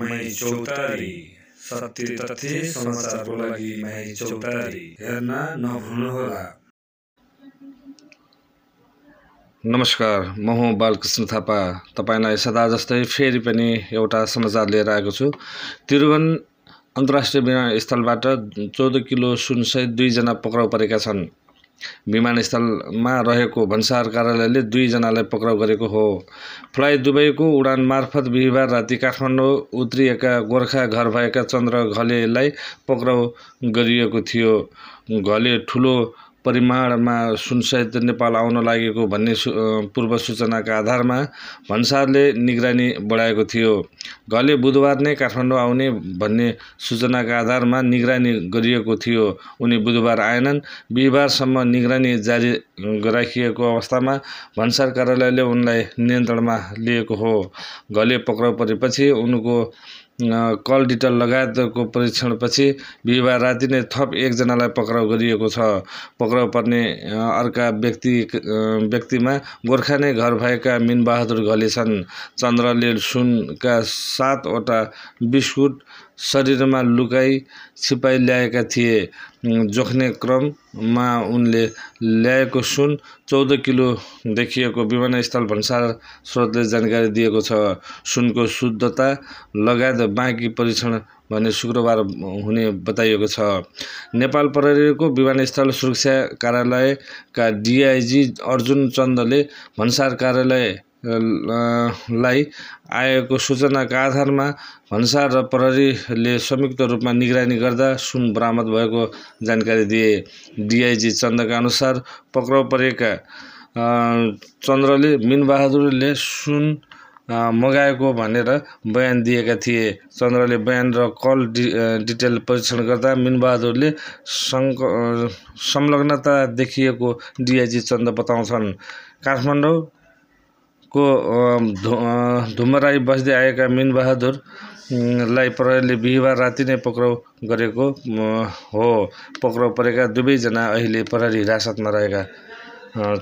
मै चौतारी सत्य तथ्य समाचारको लागि मै चौतारी हेर्न नभुल्नुहोला नमस्कार म हुँ बालकृष्ण थापा तपाईँलाई सदा जस्तै फेरि पनि एउटा समाचार लिएर आएको छु त्रिभुवन अन्तर्राष्ट्रिय विमानस्थलबाट चौध किलो सुनसहित दुईजना पक्राउ परेका छन् विमानस्थलमा रहेको भन्सार कार्यालयले दुईजनालाई पक्राउ गरेको हो फ्लाइ दुबईको उडान मार्फत बिहिबार राति काठमाडौँ उत्रिएका गोर्खा घर भएका चन्द्र घलेलाई पक्राउ गरिएको थियो घले ठुलो परिमाणमा सुनसहित नेपाल आउन लागेको भन्ने पूर्व सूचनाका आधारमा भन्सारले निगरानी बढाएको थियो घले बुधबार नै काठमाडौँ आउने भन्ने सूचनाका आधारमा निगरानी गरिएको थियो उनी बुधबार आएनन् बिहिबारसम्म निगरानी जारी राखिएको अवस्थामा भन्सार कार्यालयले उनलाई नियन्त्रणमा लिएको हो घले पक्राउ परेपछि उनको कल डिटेल लगायतको परीक्षणपछि बिहिबार राति नै थप एकजनालाई पक्राउ गरिएको छ पक्राउ पर्ने अर्का व्यक्ति व्यक्तिमा गोर्खा नै घर भएका मिनबहादुर घले छन् चन्द्रले सुनका सातवटा बिस्कुट शरीरमा लुकाई छिपाई ल्याएका थिए जोख्ने क्रममा उनले ल्याएको सुन चौध किलो देखिएको विमानस्थल भन्सार स्रोतले जानकारी दिएको छ सुनको शुद्धता लगायत बाँकी परीक्षण भने शुक्रबार हुने बताइएको छ नेपाल प्रहरीको विमानस्थल सुरक्षा कार्यालयका डिआइजी अर्जुन चन्दले भन्सार कार्यालय लाई आएको सूचनाका आधारमा भन्सार र प्रहरीले संयुक्त रूपमा निगरानी गर्दा सुन बरामद भएको जानकारी दिए डिआइजी चन्दका अनुसार पक्राउ परेका चन्द्रले मिनबहादुरले सुन मगाएको भनेर बयान दिएका थिए चन्द्रले बयान र कल डि डिटेल परीक्षण गर्दा मिनबहादुरले सङ्क संलग्नता देखिएको डिआइजी चन्द बताउँछन् काठमाडौँ को धुमराई बस्दै आएका मिनबहादुर लाई प्रहरीले बिहिबार राति नै पक्राउ गरेको हो पक्राउ परेका दुवैजना अहिले प्रहरी हिरासतमा रहेका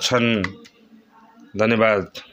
छन् धन्यवाद